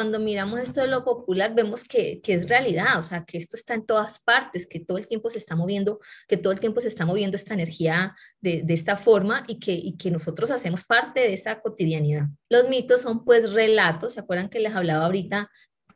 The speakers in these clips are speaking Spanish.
cuando miramos esto de lo popular, vemos que, que, es realidad, o sea, que esto está en todas partes, que todo el tiempo se está moviendo, que todo el tiempo se está moviendo esta energía de, de esta forma y que, y que nosotros hacemos parte de esa cotidianidad. Los mitos son pues relatos, ¿se acuerdan que les hablaba ahorita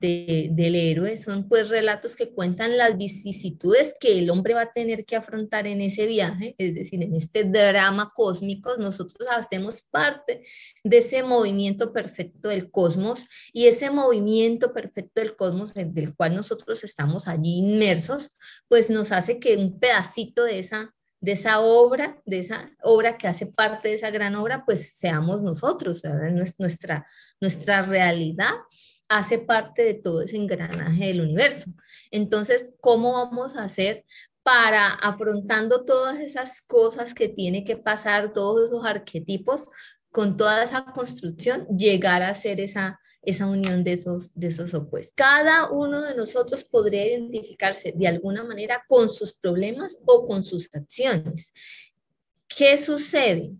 del héroe son pues relatos que cuentan las vicisitudes que el hombre va a tener que afrontar en ese viaje, es decir, en este drama cósmico, nosotros hacemos parte de ese movimiento perfecto del cosmos y ese movimiento perfecto del cosmos del cual nosotros estamos allí inmersos, pues nos hace que un pedacito de esa de esa obra, de esa obra que hace parte de esa gran obra, pues seamos nosotros, nuestra, nuestra realidad hace parte de todo ese engranaje del universo. Entonces, ¿cómo vamos a hacer para afrontando todas esas cosas que tiene que pasar, todos esos arquetipos, con toda esa construcción, llegar a hacer esa, esa unión de esos, de esos opuestos. Cada uno de nosotros podría identificarse de alguna manera con sus problemas o con sus acciones. ¿Qué sucede?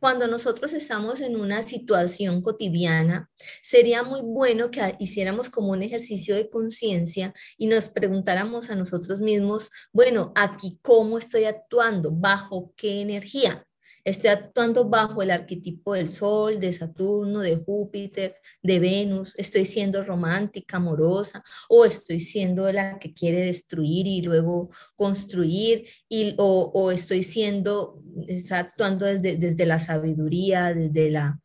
cuando nosotros estamos en una situación cotidiana, sería muy bueno que hiciéramos como un ejercicio de conciencia y nos preguntáramos a nosotros mismos, bueno, aquí cómo estoy actuando, bajo qué energía. Estoy actuando bajo el arquetipo del Sol, de Saturno, de Júpiter, de Venus. Estoy siendo romántica, amorosa, o estoy siendo la que quiere destruir y luego construir, o, estoy siendo, está actuando desde, la sabiduría, desde la,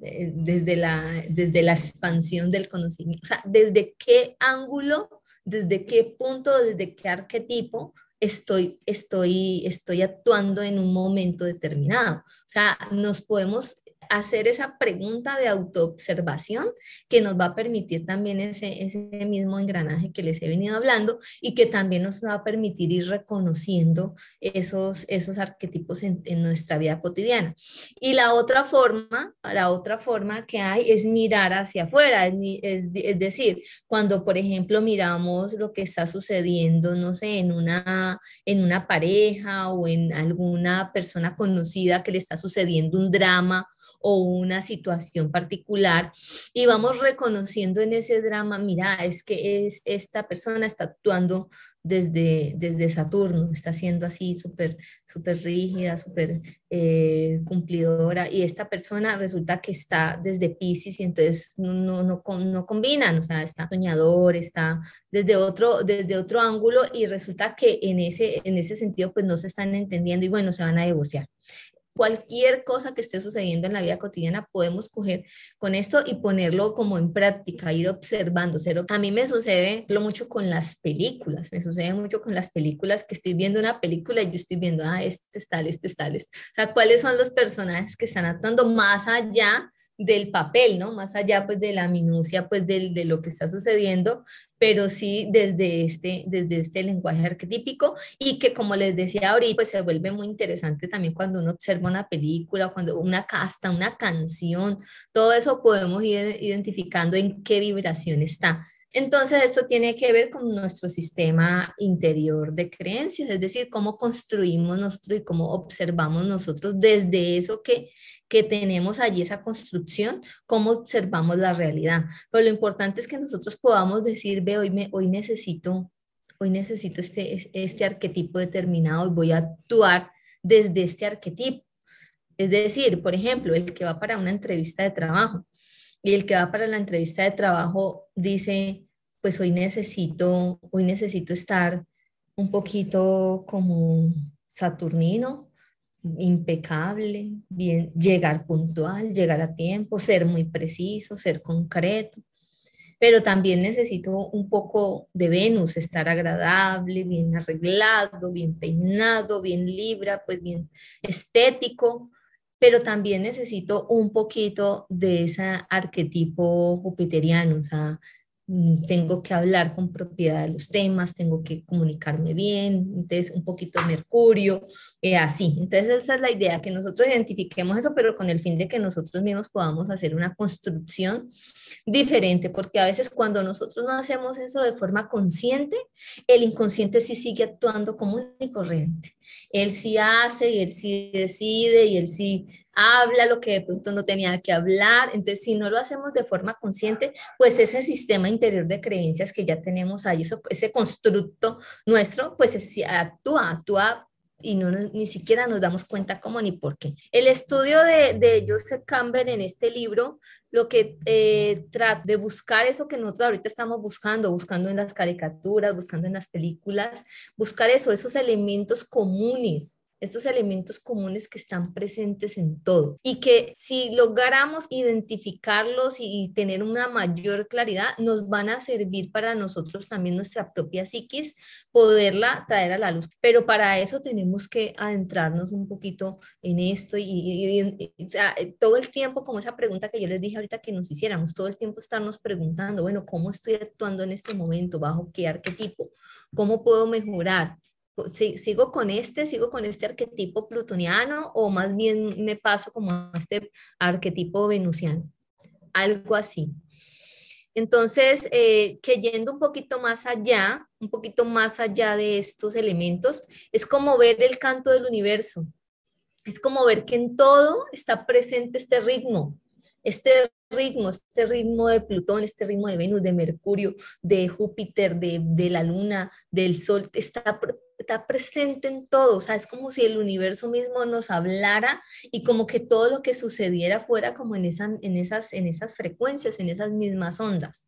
eh, desde la, desde la expansión del conocimiento. O sea, desde qué ángulo, desde qué punto, desde qué arquetipo estoy, estoy, estoy actuando en un momento determinado. O sea, nos podemos hacer esa pregunta de autoobservación que nos va a permitir también ese, mismo engranaje que les he venido hablando y que también nos va a permitir ir reconociendo esos, esos arquetipos en, nuestra vida cotidiana. Y la otra forma, la otra forma que hay es mirar hacia afuera, es, es decir, cuando por ejemplo miramos lo que está sucediendo, no sé, en una, en una pareja o en alguna persona conocida que le está sucediendo un drama, o una situación particular y vamos reconociendo en ese drama, mira, es que es, esta persona está actuando desde, desde Saturno, está siendo así súper súper rígida, súper eh, cumplidora, y esta persona resulta que está desde Pisces y entonces no, no, no, no, combinan, o sea, está soñador, está desde otro, desde otro ángulo y resulta que en ese, en ese sentido pues no se están entendiendo y bueno, se van a divorciar cualquier cosa que esté sucediendo en la vida cotidiana, podemos coger con esto y ponerlo como en práctica, ir observando. A mí me sucede lo mucho con las películas, me sucede mucho con las películas que estoy viendo una película y yo estoy viendo, ah, este es tal, este tal, este". O sea, cuáles son los personajes que están actuando más allá del papel, ¿no? Más allá pues de la minucia pues de lo que está sucediendo, pero sí desde este, desde este lenguaje arquetípico y que como les decía ahorita, pues se vuelve muy interesante también cuando uno observa una película, cuando una casta una canción, todo eso podemos ir identificando en qué vibración está. Entonces, esto tiene que ver con nuestro sistema interior de creencias, es decir, cómo construimos nosotros y cómo observamos nosotros desde eso que, que tenemos allí, esa construcción, cómo observamos la realidad. Pero lo importante es que nosotros podamos decir, ve, hoy, me, hoy necesito, hoy necesito este, este arquetipo determinado y voy a actuar desde este arquetipo. Es decir, por ejemplo, el que va para una entrevista de trabajo y el que va para la entrevista de trabajo dice, pues hoy necesito, hoy necesito estar un poquito como saturnino, impecable, bien, llegar puntual, llegar a tiempo, ser muy preciso, ser concreto, pero también necesito un poco de Venus, estar agradable, bien arreglado, bien peinado, bien libra, pues bien estético, pero también necesito un poquito de ese arquetipo jupiteriano, o sea, Mm, tengo que hablar con propiedad de los temas, tengo que comunicarme bien, entonces un poquito de mercurio, eh, así. Entonces esa es la idea, que nosotros identifiquemos eso, pero con el fin de que nosotros mismos podamos hacer una construcción diferente, porque a veces cuando nosotros no hacemos eso de forma consciente, el inconsciente sí sigue actuando como y corriente. Él sí hace y él sí decide y él sí habla lo que de pronto no tenía que hablar. Entonces, si no lo hacemos de forma consciente, pues ese sistema interior de creencias que ya tenemos ahí, eso, ese constructo nuestro, pues actúa, actúa y no, ni siquiera nos damos cuenta cómo ni por qué. El estudio de, de Joseph Campbell en este libro, lo que eh, trata de buscar eso que nosotros ahorita estamos buscando, buscando en las caricaturas, buscando en las películas, buscar eso, esos elementos comunes estos elementos comunes que están presentes en todo y que si logramos identificarlos y, tener una mayor claridad, nos van a servir para nosotros también nuestra propia psiquis, poderla traer a la luz. Pero para eso tenemos que adentrarnos un poquito en esto y, todo el tiempo, como esa pregunta que yo les dije ahorita que nos hiciéramos, todo el tiempo estarnos preguntando, bueno, ¿cómo estoy actuando en este momento? ¿Bajo qué arquetipo? ¿Cómo puedo mejorar? sigo con este, sigo con este arquetipo plutoniano o más bien me paso como este arquetipo venusiano, algo así. Entonces, eh, que yendo un poquito más allá, un poquito más allá de estos elementos, es como ver el canto del universo, es como ver que en todo está presente este ritmo, este ritmo, este ritmo de Plutón, este ritmo de Venus, de Mercurio, de Júpiter, de, la Luna, del Sol, está presente está presente en todo, o sea, es como si el universo mismo nos hablara y como que todo lo que sucediera fuera como en, esa, en, esas, en esas frecuencias, en esas mismas ondas.